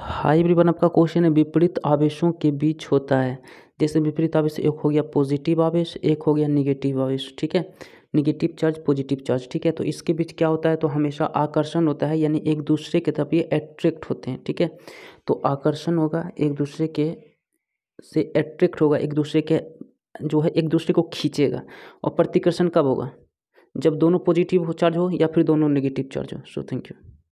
high everyone आपका question है विपरीत आवेशों के बीच होता है जैसे विपरीत आवेश एक हो गया पॉजिटिव आवेश एक हो गया निगेटिव आवेश ठीक है निगेटिव चार्ज पॉजिटिव चार्ज ठीक है तो इसके बीच क्या होता है तो हमेशा आकर्षण होता है यानी एक दूसरे के तरफ ये एट्रैक्ट होते हैं ठीक है तो आकर्षण होगा एक दूसरे के से एट्रैक्ट होगा एक दूसरे के जो है एक दूसरे को खींचेगा और प्रतिकर्षण कब होगा जब दोनों पॉजिटिव चार्ज हो या फिर दोनों नेगेटिव चार्ज हो सो थैंक यू